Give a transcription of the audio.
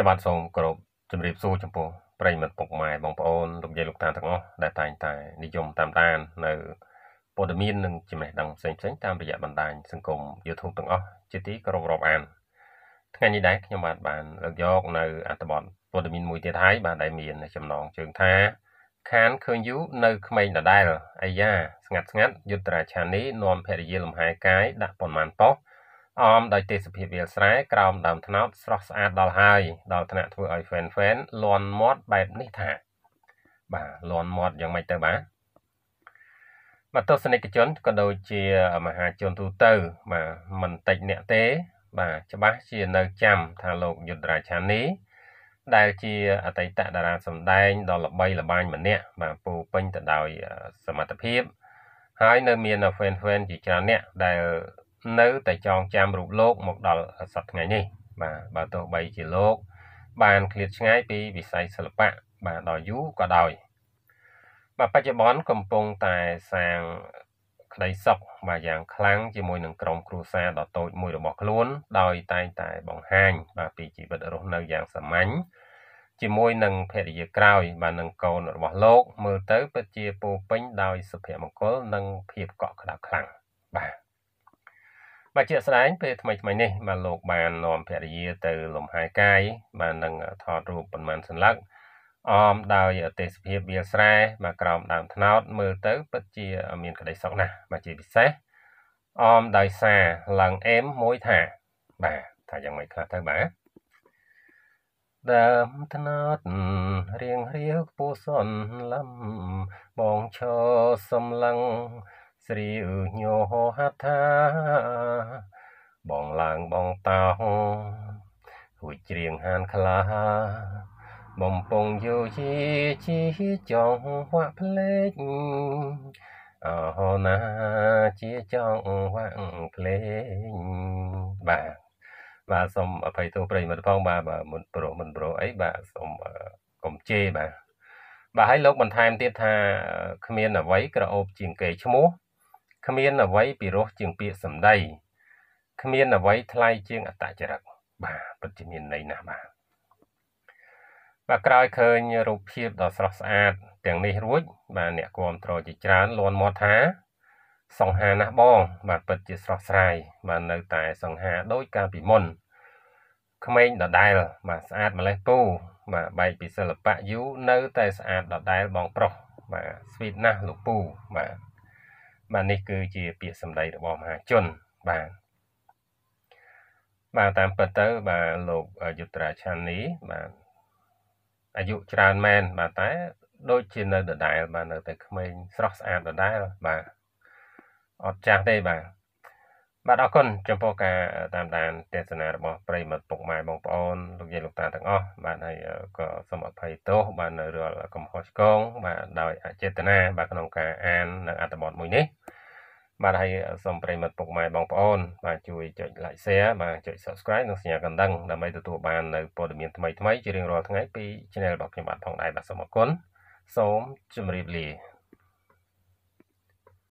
ខ្ញុំបាទសូមគោរពជំរាបសួរចំពោះប្រិយមិត្តពុកម៉ែបងប្អូនលោកយាយលោកតាទាំងអស់ដែលតែងតែនិយមតាមដាននៅព័ត៌មាននិងចំណេះដឹងផ្សេងៗតាមរយៈបណ្ដាញសង្គម YouTube ទាំងអស់ជាទីគោរពរាប់អានថ្ងៃនេះដែរខ្ញុំបាទបានលើកយក នៅអត្ថបទព័ត៌មានមួយទៀតហើយបាទដែលមានចំណងជើងថា ខានឃើញយូនៅក្មេងដដែលអាយ៉ាស្ងាត់ស្ងាត់យុទ្ធរាឆានីនាំភរិយាលំហែកាយដាក់ប៉ុន្មានប៉ុស្តិ៍អមដោយទេសភាពវាលស្រែក្រោមដើមត្នោតស្រស់ស្អាតដល់ហើយដល់ថ្នាក់ធ្វើឲ្យ fan fan លន់មាត់បែបនេះថាបាទលន់មាត់យ៉ាងម៉េចទៅបាទបាទទស្សនិកជនក៏ដូចជាមហាជនទូទៅបាទមិនតិចអ្នកទេបាទច្បាស់ជានៅចាំថាលោកយុទ្ធរាជានី ដែលជាអតីតតារាសម្ដែងដ៏ល្បីល្បាញម្នាក់បាទពោពេញទៅដោយសមត្ថភាពហើយនៅមាន fan fan ជាច្រើនអ្នកដែលនៅតែចងចាំរូបលោកមកដល់សប្តាហ៍ថ្ងៃនេះ បាទបើទោះបីជាលោក បានឃ្លាតឆ្ងាយពីវិស័យសិល្បៈបាទដល់យូរក៏ដោយ បាទបច្ចុប្បន្នកំពុងតែសាងក្តីសុខបាទយ៉ាងខ្លាំងជាមួយនឹងក្រុមគ្រួសារដ៏តូចមួយរបស់ខ្លួន ដោយតែងតែបង្ហាញបាទពីជីវិតរស់នៅយ៉ាងសាមញ្ញជាមួយនឹងភរិយាក្រោយបាទនឹងកូនរបស់លោក មើលទៅពិតជាពោពេញដោយសុភមង្គលនិងភាពកក់ក្តៅខ្លាំងបាទជាក់ស្ដែងពេលថ្មីថ្មីនេះបាទលោកបាននាំភរិយាទៅលំហែកាយបាទនឹងថតរូបប៉ុន្មានសន្លឹកអមដោយទេសភាពវាលស្រែបាទក្រោមដើមត្នោតមើលទៅពិតជាមានក្តីសុខណាស់បាទជាពិសេសអមដោយសារឡើងអែមមួយថាបាទថាយ៉ាងម៉េចខ្លះទៅបាទដើមត្នោតរៀងរាវពូសនលំបងឈរសំឡឹងស្រីអឺញោហថាបងឡើងបងតោគួយច្រៀងហានខ្លាបំពងយោជាជីចង់វាក់ភ្លេចអហណាជាចង់វាក់ភ្លេចបាទបាទសូមអភ័យទោសប្រិយមិត្តផងបាទបាទមិនប្រុសមិនប្រុសអីបាទសូមកុំជេរបាទបាទហើយលោកបន្ថែមទៀតថា គ្មានអ្វីក្រអូប ជាងគេឈ្មោះគ្មានអ្វីពិរោះជាងពាក្យសម្ដីគ្មានអ្វីថ្លៃជាងអត្តចរិតបាទពិតជាមានន័យណាស់បាទបាទក្រោយឃើញរូបភាពដ៏ស្រស់ស្អាតទាំងនេះរួច បាទអ្នកគាំទ្រជាច្រើនលន់មាត់ថា សង្ហាណាស់បង បាទពិតជាស្រស់ស្រាយបាទនៅតែសង្ហាដូចកាលពីមុនក្មេងដដែល បាទស្អាតម្លេះពូបាទបែកពីសិល្បៈយូរនៅតែស្អាតដដែលបងប្រុសបាទស្វីតណាស់លោកពូបាទបាទនេះគឺជាពាក្យសម្ដីរបស់មហាជនបាទបាទតាមពិតទៅបាទលោកយុត្រាឆានីបាទអាយុច្រើនមែនបាទតែដូចជានៅដដែល បាទនៅតែក្មេងស្រស់ស្អាតដដែលបាទអត់ចាស់ទេបាទបាទអរគុណចំពោះការតាមដាន ទេសនារបស់ប្រិមត្តពុកម៉ែបងប្អូនលោកយាយលោកតាទាំងអស់បាទហើយក៏សូមអភ័យទោសបាទនៅរាល់កំហុសឆ្គងបាទដោយអចេតនាបាទក្នុងការអាននៅអត្ថបទមួយនេះបាទហើយសូមប្រិមត្តពុកម៉ែបងប្អូនបាទជួយចុច like share បាទចុច subscribe និងសញ្ញាកណ្ដឹងដើម្បីទទួលបាននៅព័ត៌មានថ្មីៗជារៀងរាល់ថ្ងៃពី channel របស់ខ្ញុំបាទផងដែរបាទសូមអរគុណសូមជម្រាបលា